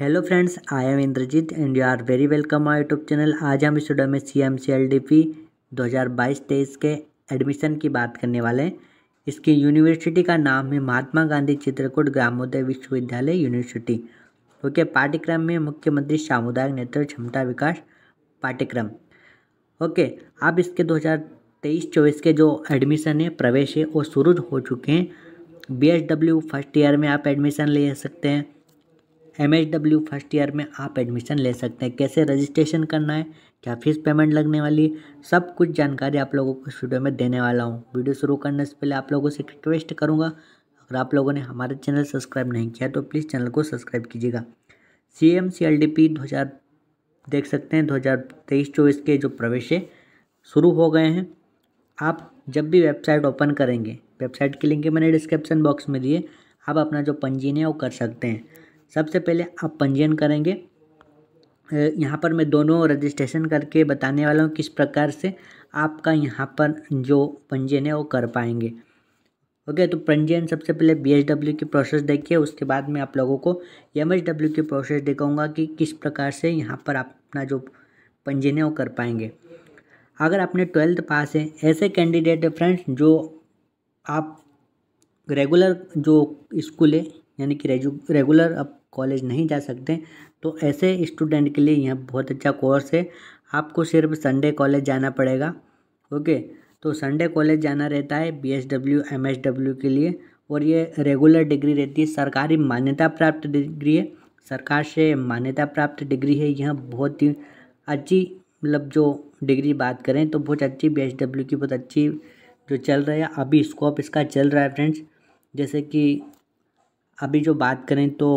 hello friends I am Indrajit and you are very welcome our YouTube channel आज हम studio में C M C L D P दो हज़ार बाईस तेईस के एडमिशन की बात करने वाले हैं इसकी यूनिवर्सिटी का नाम है महात्मा गांधी चित्रकूट ग्रामोदय विश्वविद्यालय यूनिवर्सिटी ओके पाठ्यक्रम में मुख्यमंत्री सामुदायिक नेतृत्व क्षमता विकास पाठ्यक्रम ओके अब इसके दो हज़ार तेईस चौबीस के जो एडमिशन है प्रवेश है वो शुरू हो चुके हैं B S W first year में आप एडमिशन ले सकते हैं M H W first year में आप एडमिशन ले सकते हैं कैसे रजिस्ट्रेशन करना है क्या फीस पेमेंट लगने वाली सब कुछ जानकारी आप लोगों को इस वीडियो में देने वाला हूँ वीडियो शुरू करने से पहले आप लोगों से रिक्वेस्ट करूँगा अगर आप लोगों ने हमारे चैनल सब्सक्राइब नहीं किया तो प्लीज़ चैनल को सब्सक्राइब कीजिएगा C M C L D P दो हज़ार देख सकते हैं दो हज़ार तेईस चौबीस के जो प्रवेश शुरू हो गए हैं आप जब भी वेबसाइट ओपन करेंगे वेबसाइट की लिंक मैंने डिस्क्रिप्शन बॉक्स में दिए आप अपना जो पंजीन है वो कर सकते हैं सबसे पहले आप पंजीयन करेंगे यहाँ पर मैं दोनों रजिस्ट्रेशन करके बताने वाला हूँ किस प्रकार से आपका यहाँ पर जो पंजीयन है वो कर पाएंगे ओके तो पंजीयन सबसे पहले बी की प्रोसेस देखिए उसके बाद में आप लोगों को एम की प्रोसेस दिखाऊंगा कि किस प्रकार से यहाँ पर आप अपना जो पंजीयन है वो कर पाएंगे अगर आपने ट्वेल्थ पास है ऐसे कैंडिडेट है फ्रेंड्स जो आप रेगुलर जो स्कूल है यानी कि रेगुलर आप कॉलेज नहीं जा सकते तो ऐसे स्टूडेंट के लिए यह बहुत अच्छा कोर्स है आपको सिर्फ संडे कॉलेज जाना पड़ेगा ओके तो संडे कॉलेज जाना रहता है B S W M S W के लिए और ये रेगुलर डिग्री रहती है सरकारी मान्यता प्राप्त डिग्री है सरकार से मान्यता प्राप्त डिग्री है यह बहुत ही अच्छी मतलब जो डिग्री बात करें तो बहुत अच्छी बी एस डब्ल्यू की बहुत अच्छी जो चल रहा है अभी स्कोप इसका चल रहा है फ्रेंड्स जैसे कि अभी जो बात करें तो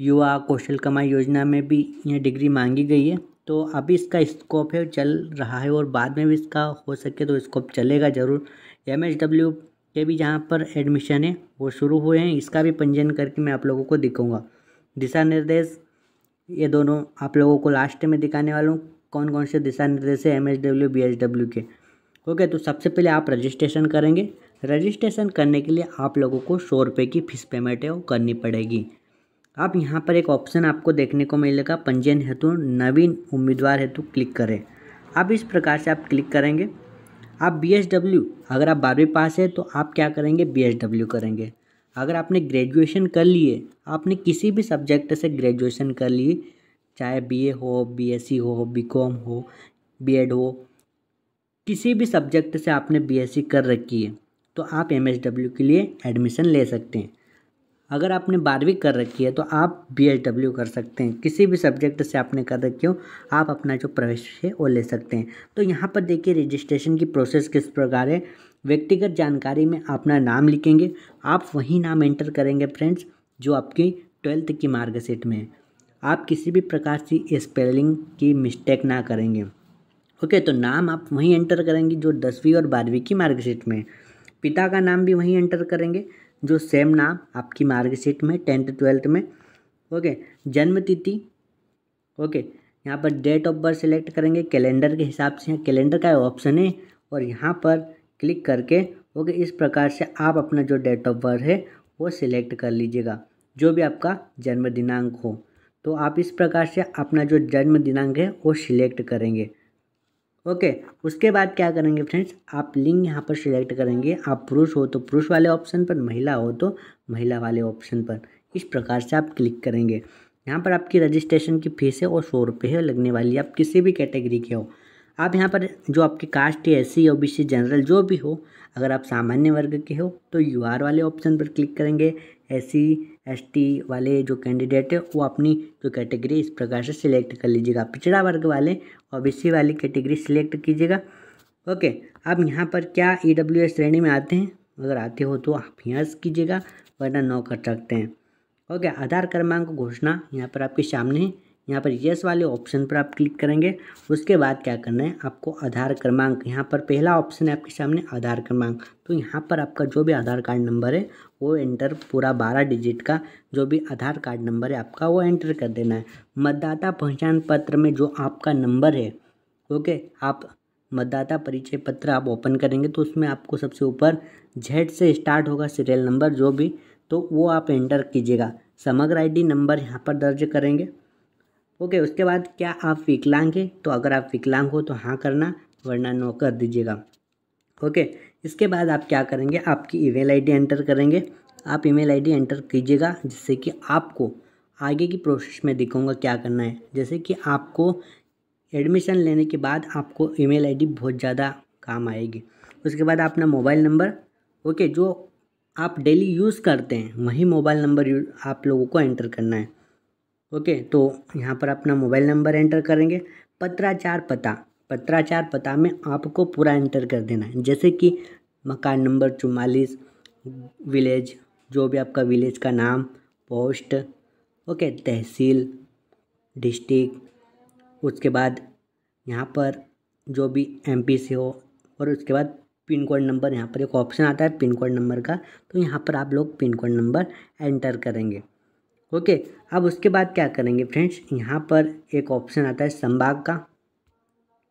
युवा कौशल कमाई योजना में भी ये डिग्री मांगी गई है तो अभी इसका स्कोप है चल रहा है और बाद में भी इसका हो सके तो स्कोप चलेगा ज़रूर एम एच डब्ल्यू के भी जहाँ पर एडमिशन है वो शुरू हुए हैं इसका भी पंजीयन करके मैं आप लोगों को दिखाऊंगा दिशा निर्देश ये दोनों आप लोगों को लास्ट में दिखाने वाला हूँ कौन कौन से दिशा निर्देश है M H W B H W के ओके तो सबसे पहले आप रजिस्ट्रेशन करेंगे रजिस्ट्रेशन करने के लिए आप लोगों को सौ रुपये की फ़ीस पेमेंट है वो करनी पड़ेगी आप यहाँ पर एक ऑप्शन आपको देखने को मिलेगा पंजीयन हेतु नवीन उम्मीदवार हेतु क्लिक करें आप इस प्रकार से आप क्लिक करेंगे आप बी अगर आप बारहवीं पास है तो आप क्या करेंगे बी करेंगे अगर आपने ग्रेजुएशन कर लिए आपने किसी भी सब्जेक्ट से ग्रेजुएशन कर ली चाहे बीए हो बीएससी हो बीकॉम हो बीएड हो किसी भी सब्जेक्ट से आपने बीएससी कर रखी है तो आप एमएसडब्ल्यू के लिए एडमिशन ले सकते हैं अगर आपने बारहवीं कर रखी है तो आप बी एच डब्ल्यू कर सकते हैं किसी भी सब्जेक्ट से आपने कर रखी हो आप अपना जो प्रवेश है वो ले सकते हैं तो यहाँ पर देखिए रजिस्ट्रेशन की प्रोसेस किस प्रकार है व्यक्तिगत जानकारी में अपना नाम लिखेंगे आप वही नाम एंटर करेंगे फ्रेंड्स जो आपकी ट्वेल्थ की मार्कशीट में है आप किसी भी प्रकार की स्पेलिंग की मिस्टेक ना करेंगे ओके तो नाम आप वहीं एंटर करेंगे जो दसवीं और बारहवीं की मार्कशीट में पिता का नाम भी वहीं एंटर करेंगे जो सेम नाम आपकी मार्कशीट में टेंथ ट्वेल्थ में ओके जन्म तिथि ओके यहाँ पर डेट ऑफ बर्थ सेलेक्ट करेंगे कैलेंडर के हिसाब से यहाँ कैलेंडर का ऑप्शन है और यहाँ पर क्लिक करके ओके इस प्रकार से आप अपना जो डेट ऑफ बर्थ है वो सिलेक्ट कर लीजिएगा जो भी आपका जन्म दिनांक हो तो आप इस प्रकार से अपना जो जन्म दिनांक है वो सिलेक्ट करेंगे ओके उसके बाद क्या करेंगे फ्रेंड्स आप लिंग यहाँ पर सिलेक्ट करेंगे आप पुरुष हो तो पुरुष वाले ऑप्शन पर महिला हो तो महिला वाले ऑप्शन पर इस प्रकार से आप क्लिक करेंगे यहाँ पर आपकी रजिस्ट्रेशन की फ़ीस है और सौ रुपये है लगने वाली आप किसी भी कैटेगरी के हो आप यहाँ पर जो आपकी कास्ट है S C O B C general जो भी हो अगर आप सामान्य वर्ग के हो तो यू आर वाले ऑप्शन पर क्लिक करेंगे एस सी एस टी वाले जो कैंडिडेट है वो अपनी जो कैटेगरी इस प्रकार से सिलेक्ट कर लीजिएगा पिछड़ा वर्ग वाले ओ बी सी वाली कैटेगरी सिलेक्ट कीजिएगा ओके अब यहाँ पर क्या ई डब्ल्यू एस श्रेणी में आते हैं अगर आते हो तो आप यस कीजिएगा वरना नो कर सकते हैं ओके आधार क्रमांक घोषणा यहाँ पर आपके सामने है यहाँ पर येस वाले ऑप्शन पर आप क्लिक करेंगे उसके बाद क्या करना है आपको आधार क्रमांक यहाँ पर पहला ऑप्शन है आपके सामने आधार क्रमांक तो यहाँ पर आपका जो भी आधार कार्ड नंबर है वो एंटर पूरा बारह डिजिट का जो भी आधार कार्ड नंबर है आपका वो एंटर कर देना है मतदाता पहचान पत्र में जो आपका नंबर है ओके आप मतदाता परिचय पत्र आप ओपन करेंगे तो उसमें आपको सबसे ऊपर झेड से स्टार्ट होगा सीरियल नंबर जो भी तो वो आप एंटर कीजिएगा समग्र आईडी नंबर यहाँ पर दर्ज करेंगे ओके उसके बाद क्या आप विकलांग हैं तो अगर आप विकलांग हो तो हाँ करना वरना नो कर दीजिएगा ओके इसके बाद आप क्या करेंगे आपकी ईमेल आईडी एंटर करेंगे आप ईमेल आईडी एंटर कीजिएगा जिससे कि आपको आगे की प्रोसेस में दिखाऊंगा क्या करना है जैसे कि आपको एडमिशन लेने के बाद आपको ईमेल आईडी बहुत ज़्यादा काम आएगी उसके बाद अपना मोबाइल नंबर ओके जो आप डेली यूज़ करते हैं वही मोबाइल नंबर आप लोगों को एंटर करना है ओके तो यहाँ पर अपना मोबाइल नंबर एंटर करेंगे पत्राचार पता पत्राचार पता में आपको पूरा एंटर कर देना है जैसे कि मकान नंबर चुमालीस विलेज जो भी आपका विलेज का नाम पोस्ट ओके तहसील डिस्ट्रिक्ट उसके बाद यहाँ पर जो भी एम सी हो और उसके बाद पिन कोड नंबर यहाँ पर एक ऑप्शन आता है पिन कोड नंबर का तो यहाँ पर आप लोग पिन कोड नंबर एंटर करेंगे ओके अब उसके बाद क्या करेंगे फ्रेंड्स यहाँ पर एक ऑप्शन आता है संभाग का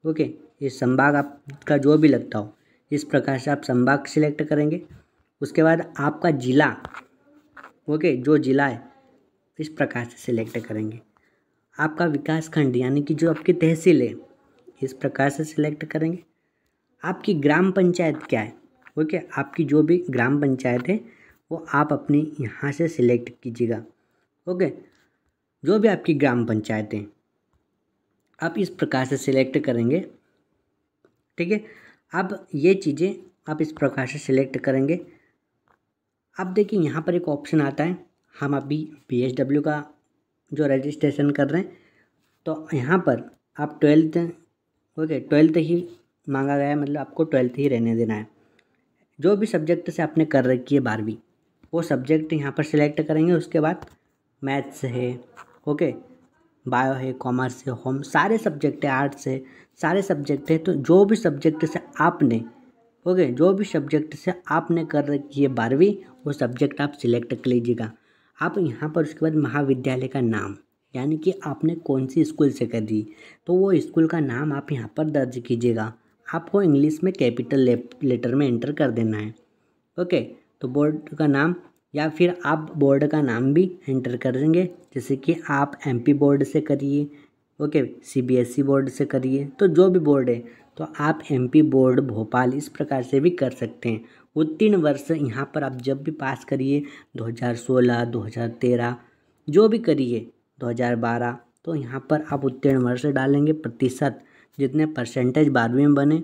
ओके ये संभाग आपका जो भी लगता हो इस प्रकार से आप संभाग सिलेक्ट करेंगे उसके बाद आपका ज़िला ओके जो ज़िला है इस प्रकार से सिलेक्ट करेंगे आपका विकास खंड यानी कि जो आपकी तहसील है इस प्रकार से सिलेक्ट करेंगे आपकी ग्राम पंचायत क्या है ओके आपकी जो भी ग्राम पंचायत है वो आप अपनी यहाँ से सिलेक्ट कीजिएगा ओके जो भी आपकी ग्राम पंचायतें आप इस प्रकार से सिलेक्ट करेंगे ठीक है अब ये चीज़ें आप इस प्रकार से सिलेक्ट करेंगे अब देखिए यहाँ पर एक ऑप्शन आता है हम अभी पी एच डब्ल्यू का जो रजिस्ट्रेशन कर रहे हैं तो यहाँ पर आप ट्वेल्थ ओके ट्वेल्थ ही मांगा गया है मतलब आपको ट्वेल्थ ही रहने देना है जो भी सब्जेक्ट से आपने कर रखी है बारहवीं वो सब्जेक्ट यहाँ पर सिलेक्ट करेंगे उसके बाद मैथ्स है ओके बायो है कॉमर्स है होम सारे सब्जेक्ट है आर्ट्स है सारे सब्जेक्ट है तो जो भी सब्जेक्ट से आपने ओके जो भी सब्जेक्ट से आपने कर रखी है बारहवीं वो सब्जेक्ट आप सिलेक्ट कर लीजिएगा आप यहाँ पर उसके बाद महाविद्यालय का नाम यानी कि आपने कौन सी स्कूल से कर दी तो वो स्कूल का नाम आप यहाँ पर दर्ज कीजिएगा आपको इंग्लिश में कैपिटल लेटर में एंटर कर देना है ओके तो बोर्ड का नाम या फिर आप बोर्ड का नाम भी एंटर कर देंगे जैसे कि आप एमपी बोर्ड से करिए ओके सीबीएसई बोर्ड से करिए तो जो भी बोर्ड है तो आप एमपी बोर्ड भोपाल इस प्रकार से भी कर सकते हैं वो तीन वर्ष यहाँ पर आप जब भी पास करिए 2016 2013 जो भी करिए 2012 तो यहाँ पर आप उत्तीर्ण वर्ष डालेंगे प्रतिशत जितने परसेंटेज बारहवीं में बने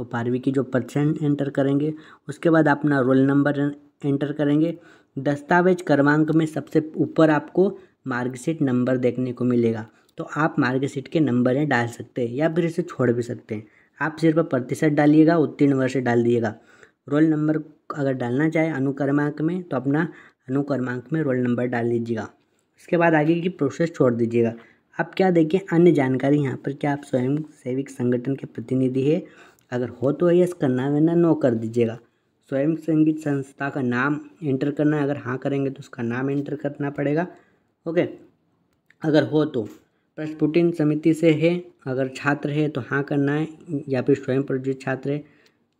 वो बारहवीं की जो परसेंट एंटर करेंगे उसके बाद अपना रोल नंबर एंटर करेंगे दस्तावेज क्रमांक में सबसे ऊपर आपको मार्कशीट नंबर देखने को मिलेगा तो आप मार्कशीट के नंबर हैं डाल सकते हैं या फिर इसे छोड़ भी सकते हैं आप सिर्फ प्रतिशत डालिएगा उत्तीर्ण वर्ष डाल दिएगा रोल नंबर अगर डालना चाहे अनुक्रमांक में तो अपना अनुक्रमांक में रोल नंबर डाल दीजिएगा उसके बाद आगे की प्रोसेस छोड़ दीजिएगा आप क्या देखिए अन्य जानकारी यहाँ पर क्या आप स्वयं सेविक संगठन के प्रतिनिधि है अगर हो तो यस करना वरना नो कर दीजिएगा स्वयं संगीत संस्था का नाम एंटर करना है अगर हाँ करेंगे तो उसका नाम एंटर करना पड़ेगा ओके अगर हो तो प्रस्फुटिन समिति से है अगर छात्र है तो हाँ करना है या फिर स्वयं प्रोजित छात्र है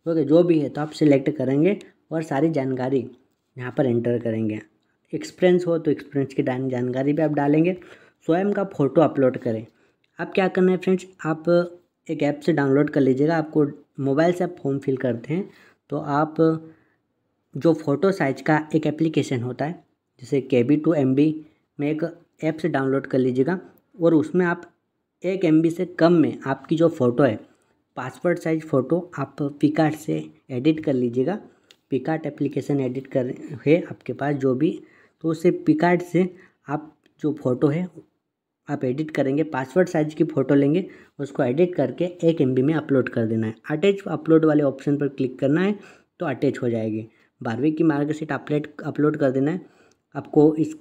ओके जो भी है तो आप सिलेक्ट करेंगे और सारी जानकारी यहाँ पर एंटर करेंगे एक्सपीरियंस हो तो एक्सपीरियंस की जानकारी भी आप डालेंगे स्वयं का फ़ोटो अपलोड करें आप क्या करना है फ्रेंड्स आप एक ऐप से डाउनलोड कर लीजिएगा आपको मोबाइल से आप फॉर्म फिल करते हैं तो आप जो फ़ोटो साइज का एक एप्लीकेशन होता है जैसे के बी टू एम बी में एक ऐप से डाउनलोड कर लीजिएगा और उसमें आप एक एम बी से कम में आपकी जो फ़ोटो है पासवर्ड साइज फ़ोटो आप पिकार्ट से एडिट कर लीजिएगा पिकार्ट एप्लीकेशन एडिट कर है आपके पास जो भी तो उसे पिकार्ट से आप जो फ़ोटो है आप एडिट करेंगे पासवर्ड साइज की फ़ोटो लेंगे उसको एडिट करके एक एम में अपलोड कर देना है अटैच अपलोड वाले ऑप्शन पर क्लिक करना है तो अटैच हो जाएगी बारहवीं की मार्कशीट अपलेट अपलोड कर देना है आपको इस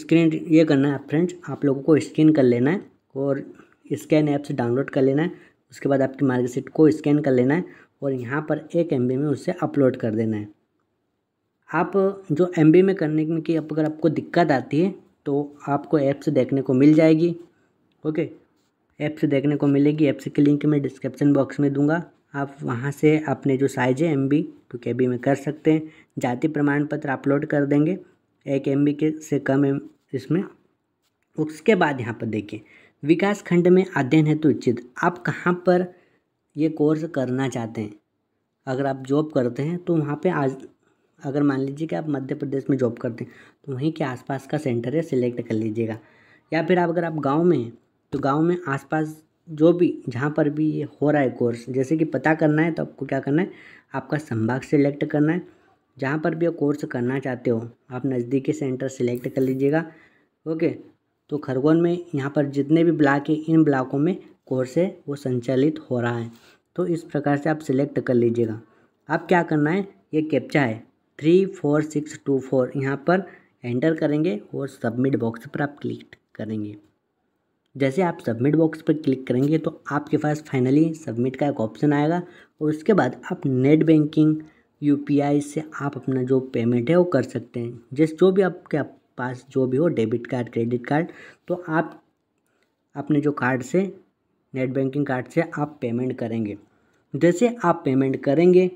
स्क्रीन ये करना है फ्रेंड्स आप लोगों को स्कैन कर लेना है और स्कैन ऐप से डाउनलोड कर लेना है उसके बाद आपकी मार्कशीट को स्कैन कर लेना है और यहाँ पर एक एम में उसे अपलोड कर देना है आप जो एम में करने की अगर आपको दिक्कत आती है तो आपको ऐप्स देखने को मिल जाएगी ओके ऐप्स देखने को मिलेगी ऐप्स की लिंक मैं डिस्क्रिप्शन बॉक्स में दूंगा आप वहाँ से अपने जो साइज है M B to K B में कर सकते हैं जाति प्रमाण पत्र अपलोड कर देंगे एक एम बी के से कम एम इसमें उसके बाद यहाँ पर देखिए विकास खंड में अध्ययन हेतु उचित आप कहाँ पर ये कोर्स करना चाहते हैं अगर आप जॉब करते हैं तो वहाँ पे आज अगर मान लीजिए कि आप मध्य प्रदेश में जॉब करते हैं तो वहीं के आसपास का सेंटर है सिलेक्ट कर लीजिएगा या फिर आप अगर आप गांव में हैं तो गांव में आसपास जो भी जहाँ पर भी ये हो रहा है कोर्स जैसे कि पता करना है तो आपको क्या करना है आपका संभाग सिलेक्ट करना है जहाँ पर भी कोर्स करना चाहते हो आप नज़दीकी सेंटर सिलेक्ट कर लीजिएगा ओके तो खरगोन में यहाँ पर जितने भी ब्लॉक है इन ब्लाकों में कोर्स है वो संचालित हो रहा है तो इस प्रकार से आप सिलेक्ट कर लीजिएगा आप क्या करना है ये कैप्चा है three four six two four यहाँ पर एंटर करेंगे और सबमिट बॉक्स पर आप क्लिक करेंगे जैसे आप सबमिट बॉक्स पर क्लिक करेंगे तो आपके पास फाइनली सबमिट का एक ऑप्शन आएगा और उसके बाद आप नेट बैंकिंग यूपीआई से आप अपना जो पेमेंट है वो कर सकते हैं जिस जो भी आपके पास जो भी हो डेबिट कार्ड क्रेडिट कार्ड तो आप अपने जो कार्ड से नेट बैंकिंग कार्ड से आप पेमेंट करेंगे जैसे आप पेमेंट करेंगे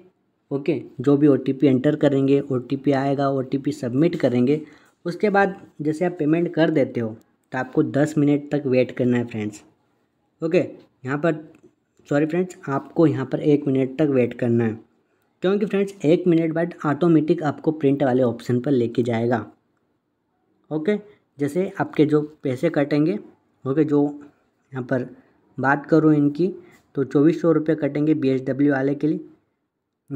ओके जो भी ओ एंटर करेंगे ओ आएगा ओ सबमिट करेंगे उसके बाद जैसे आप पेमेंट कर देते हो तो आपको दस मिनट तक वेट करना है फ्रेंड्स ओके यहाँ पर सॉरी फ्रेंड्स आपको यहाँ पर एक मिनट तक वेट करना है क्योंकि फ्रेंड्स एक मिनट बाद ऑटोमेटिक आपको प्रिंट वाले ऑप्शन पर लेके जाएगा ओके जैसे आपके जो पैसे कटेंगे ओके जो यहाँ पर बात करूँ इनकी तो चौबीस सौ रुपये कटेंगे बी वाले के लिए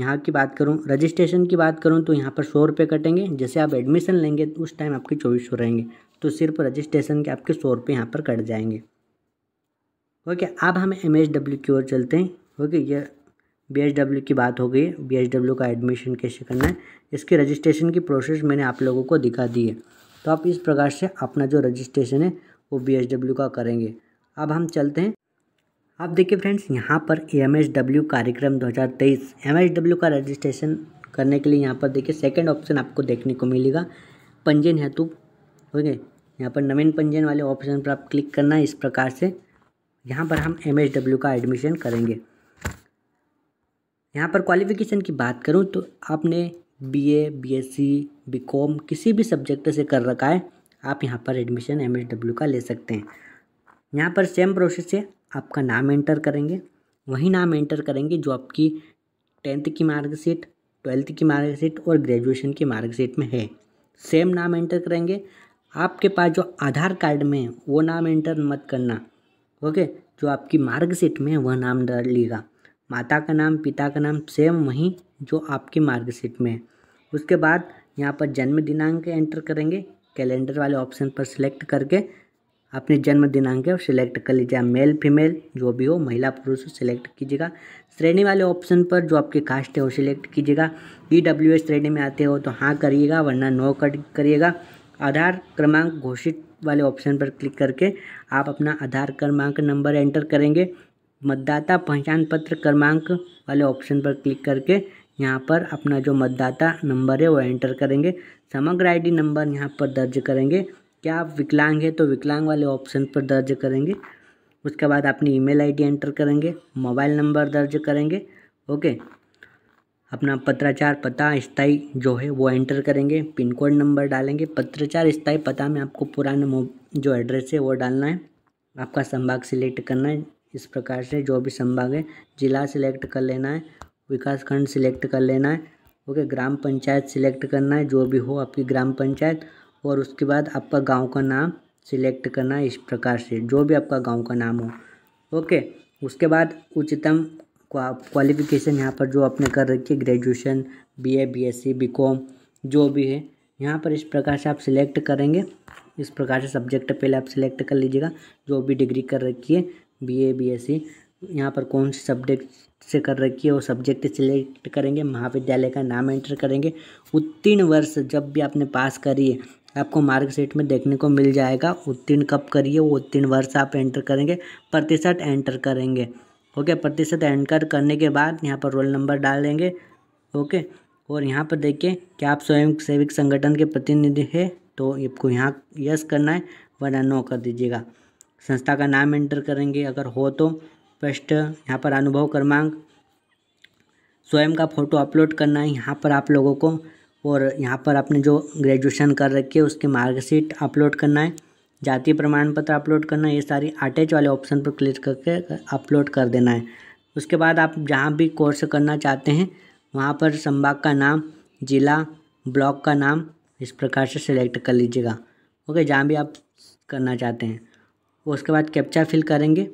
यहाँ की बात करूँ रजिस्ट्रेशन की बात करूँ तो यहाँ पर सौ रुपये कटेंगे जैसे आप एडमिशन लेंगे तो उस टाइम आपके चौबीस सौ रहेंगे तो सिर्फ रजिस्ट्रेशन के आपके सौ रुपये यहाँ पर कट जाएंगे ओके अब हम एम एच डब्ल्यू की ओर चलते हैं ओके ये बी एच डब्ल्यू की बात हो गई बी एच डब्ल्यू का एडमिशन कैसे करना है इसकी रजिस्ट्रेशन की प्रोसेस मैंने आप लोगों को दिखा दी है तो आप इस प्रकार से अपना जो रजिस्ट्रेशन है वो बी एच डब्ल्यू का करेंगे अब हम चलते हैं अब देखिए फ्रेंड्स यहाँ पर डब्ल्यू कार्यक्रम 2023 डब्ल्यू का रजिस्ट्रेशन करने के लिए यहाँ पर देखिए सेकंड ऑप्शन आपको देखने को मिलेगा पंजीयन हेतु ठीक है यहाँ पर नवीन पंजीयन वाले ऑप्शन पर आप क्लिक करना है इस प्रकार से यहाँ पर हम डब्ल्यू का एडमिशन करेंगे यहाँ पर क्वालिफ़िकेशन की बात करूँ तो आपने B A B S C B com किसी भी सब्जेक्ट से कर रखा है आप यहाँ पर एडमिशन एम एस डब्ल्यू का ले सकते हैं यहाँ पर सेम प्रोसेस है आपका नाम एंटर करेंगे वही नाम एंटर करेंगे जो आपकी टेंथ की मार्कशीट ट्वेल्थ की मार्कशीट और ग्रेजुएशन की मार्कशीट में है सेम नाम एंटर करेंगे आपके पास जो आधार कार्ड में है वो नाम एंटर मत करना ओके जो आपकी मार्कशीट में है वह नाम डालिएगा माता का नाम पिता का नाम सेम वहीं जो आपकी मार्कशीट में है उसके बाद यहाँ पर जन्म दिनांक एंटर करेंगे कैलेंडर वाले ऑप्शन पर सिलेक्ट करके अपने जन्म दिनांक है सिलेक्ट कर लीजिएगा मेल फीमेल जो भी हो महिला पुरुष सिलेक्ट कीजिएगा श्रेणी वाले ऑप्शन पर जो आपके कास्ट है वो सिलेक्ट कीजिएगा ई डब्ल्यू एस श्रेणी में आते हो तो हाँ करिएगा वरना नो कट करिएगा आधार क्रमांक घोषित वाले ऑप्शन पर क्लिक करके आप अपना आधार क्रमांक नंबर एंटर करेंगे मतदाता पहचान पत्र क्रमांक वाले ऑप्शन पर क्लिक करके यहाँ पर अपना जो मतदाता नंबर है वो एंटर करेंगे समग्र आईडी नंबर यहाँ पर दर्ज करेंगे क्या आप विकलांग है तो विकलांग वाले ऑप्शन पर दर्ज करेंगे उसके बाद अपनी ईमेल आईडी एंटर करेंगे मोबाइल नंबर दर्ज करेंगे ओके अपना पत्राचार पता स्थाई जो है वो एंटर करेंगे पिन कोड नंबर डालेंगे पत्राचार स्थाई पता में आपको पुराना जो एड्रेस है वो डालना है आपका संभाग सिलेक्ट करना है इस प्रकार से जो भी संभाग है जिला सिलेक्ट कर लेना है विकासखंड सिलेक्ट कर लेना है ओके ग्राम पंचायत सिलेक्ट करना है जो भी हो आपकी ग्राम पंचायत और उसके बाद आपका गांव का नाम सिलेक्ट करना इस प्रकार से जो भी आपका गांव का नाम हो ओके उसके बाद उच्चतम क्वालिफिकेशन यहाँ पर जो आपने कर रखी है graduation B A B S C B com जो भी है यहाँ पर इस प्रकार से आप सिलेक्ट करेंगे इस प्रकार से सब्जेक्ट पहले आप सिलेक्ट कर लीजिएगा जो भी डिग्री कर रखी है B A B S C यहाँ पर कौन से सब्जेक्ट से कर रखी है वो सब्जेक्ट सिलेक्ट करेंगे महाविद्यालय का नाम एंटर करेंगे उत्तीर्ण वर्ष जब भी आपने पास करी है आपको मार्कशीट में देखने को मिल जाएगा उत्तीर्ण कब करिए वो उत्तीर्ण वर्ष आप एंटर करेंगे प्रतिशत एंटर करेंगे ओके प्रतिशत एंटर करने के बाद यहाँ पर रोल नंबर डाल देंगे ओके और यहाँ पर देखिए क्या आप स्वयं सेविक संगठन के प्रतिनिधि है तो आपको यहाँ यस करना है वरना नो कर दीजिएगा संस्था का नाम एंटर करेंगे अगर हो तो फर्स्ट यहाँ पर अनुभव क्रमांक स्वयं का फ़ोटो अपलोड करना है यहाँ पर आप लोगों को और यहाँ पर आपने जो ग्रेजुएशन कर रखी है उसकी मार्कशीट अपलोड करना है जाति प्रमाण पत्र अपलोड करना है ये सारी अटैच वाले ऑप्शन पर क्लिक करके अपलोड कर देना है उसके बाद आप जहाँ भी कोर्स करना चाहते हैं वहाँ पर संभाग का नाम ज़िला ब्लॉक का नाम इस प्रकार से सिलेक्ट कर लीजिएगा ओके जहाँ भी आप करना चाहते हैं उसके बाद कैप्चा फिल करेंगे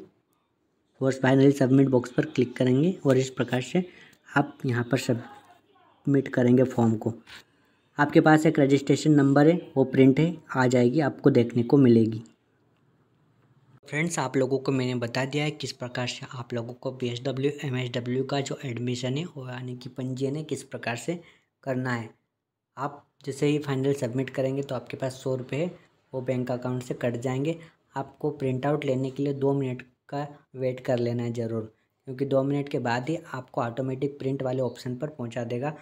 और फाइनली सबमिट बॉक्स पर क्लिक करेंगे और इस प्रकार से आप यहाँ पर सब सबमिट करेंगे फॉर्म को आपके पास एक रजिस्ट्रेशन नंबर है वो प्रिंट है आ जाएगी आपको देखने को मिलेगी फ्रेंड्स आप लोगों को मैंने बता दिया है किस प्रकार से आप लोगों को B S W M S W का जो एडमिशन है वो यानी कि पंजीयन है किस प्रकार से करना है आप जैसे ही फाइनल सबमिट करेंगे तो आपके पास सौ रुपये वो बैंक अकाउंट से कट जाएंगे आपको प्रिंट आउट लेने के लिए दो मिनट का वेट कर लेना है ज़रूर क्योंकि दो मिनट के बाद ही आपको ऑटोमेटिक प्रिंट वाले ऑप्शन पर पहुँचा देगा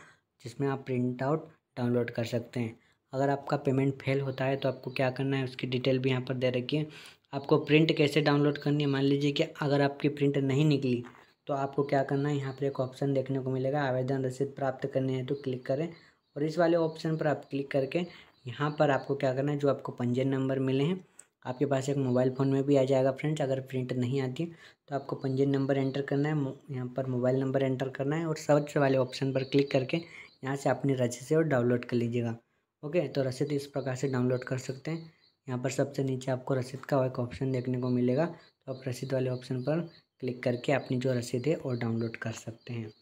जिसमें आप प्रिंट आउट डाउनलोड कर सकते हैं अगर आपका पेमेंट फेल होता है तो आपको क्या करना है उसकी डिटेल भी यहाँ पर दे रखी है आपको प्रिंट कैसे डाउनलोड करनी है मान लीजिए कि अगर आपकी प्रिंट नहीं निकली तो आपको क्या करना है यहाँ पर एक ऑप्शन देखने को मिलेगा आवेदन रसीद प्राप्त करने हैं तो क्लिक करें और इस वाले ऑप्शन पर आप क्लिक करके यहाँ पर आपको क्या करना है जो आपको पंजीयन नंबर मिले हैं आपके पास एक मोबाइल फ़ोन में भी आ जाएगा फ्रेंड्स अगर प्रिंट नहीं आती तो आपको पंजीयन नंबर एंटर करना है यहाँ पर मोबाइल नंबर एंटर करना है और सर्च वाले ऑप्शन पर क्लिक करके यहाँ से अपनी रसीद से और डाउनलोड कर लीजिएगा ओके तो रसीद तो इस प्रकार से डाउनलोड कर सकते हैं यहाँ पर सबसे नीचे आपको रसीद का एक ऑप्शन देखने को मिलेगा तो आप रसीद वाले ऑप्शन पर क्लिक करके अपनी जो रसीद है वो डाउनलोड कर सकते हैं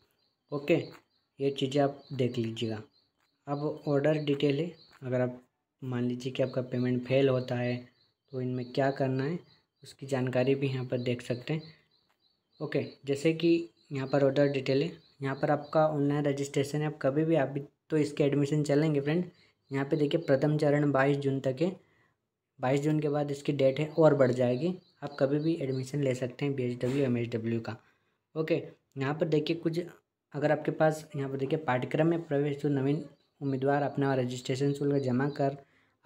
ओके ये चीज़ें आप देख लीजिएगा अब ऑर्डर डिटेल है अगर आप मान लीजिए कि आपका पेमेंट फेल होता है तो इनमें क्या करना है उसकी जानकारी भी यहाँ पर देख सकते हैं ओके जैसे कि यहाँ पर ऑर्डर डिटेल है यहाँ पर आपका ऑनलाइन रजिस्ट्रेशन है आप कभी भी अभी तो इसके एडमिशन चलेंगे फ्रेंड यहाँ पे देखिए प्रथम चरण बाईस जून तक है बाईस जून के बाद इसकी डेट है और बढ़ जाएगी आप कभी भी एडमिशन ले सकते हैं B H W M H W का ओके यहाँ पर देखिए कुछ अगर आपके पास यहाँ पर देखिए पाठ्यक्रम में प्रवेश तो नवीन उम्मीदवार अपना रजिस्ट्रेशन शुल्क जमा कर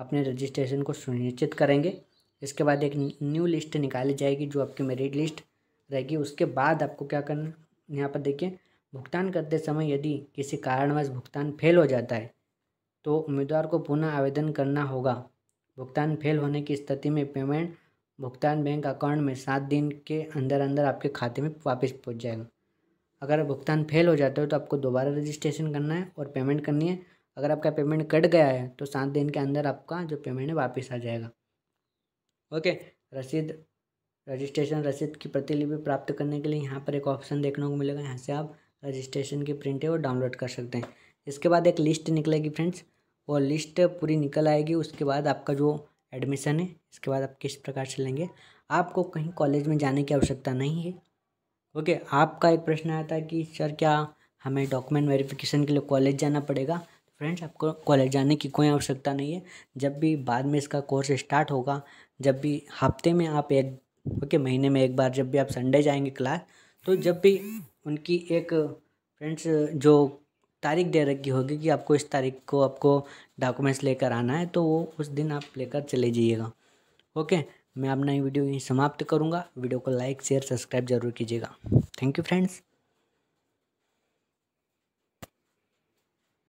अपने रजिस्ट्रेशन को सुनिश्चित करेंगे इसके बाद एक न्यू लिस्ट निकाली जाएगी जो आपकी मेरिट लिस्ट रहेगी उसके बाद आपको क्या करना यहाँ पर देखिए भुगतान करते समय यदि किसी कारणवश भुगतान फेल हो जाता है तो उम्मीदवार को पुनः आवेदन करना होगा भुगतान फेल होने की स्थिति में पेमेंट भुगतान बैंक अकाउंट में सात दिन के अंदर अंदर आपके खाते में वापस पहुंच जाएगा अगर भुगतान फेल हो जाता है तो आपको दोबारा रजिस्ट्रेशन करना है और पेमेंट करनी है अगर आपका पेमेंट कट गया है तो सात दिन के अंदर आपका जो पेमेंट है वापस आ जाएगा ओके रसीद रजिस्ट्रेशन रसीद की प्रतिलिपि प्राप्त करने के लिए यहाँ पर एक ऑप्शन देखने को मिलेगा यहाँ से आप रजिस्ट्रेशन की प्रिंट है वो डाउनलोड कर सकते हैं इसके बाद एक लिस्ट निकलेगी फ्रेंड्स वो लिस्ट पूरी निकल आएगी उसके बाद आपका जो एडमिशन है इसके बाद आप किस प्रकार से लेंगे आपको कहीं कॉलेज में जाने की आवश्यकता नहीं है ओके आपका एक प्रश्न आया था कि सर क्या हमें डॉक्यूमेंट वेरिफिकेशन के लिए कॉलेज जाना पड़ेगा फ्रेंड्स आपको कॉलेज जाने की कोई आवश्यकता नहीं है जब भी बाद में इसका कोर्स स्टार्ट होगा जब भी हफ्ते में आप एक ओके महीने में एक बार जब भी आप संडे जाएंगे क्लास तो जब भी उनकी एक फ्रेंड्स जो तारीख दे रखी होगी कि आपको इस तारीख को आपको डॉक्यूमेंट्स लेकर आना है तो वो उस दिन आप लेकर चले जाइएगा ओके मैं अपना ये वीडियो यहीं समाप्त करूँगा वीडियो को लाइक शेयर सब्सक्राइब जरूर कीजिएगा थैंक यू फ्रेंड्स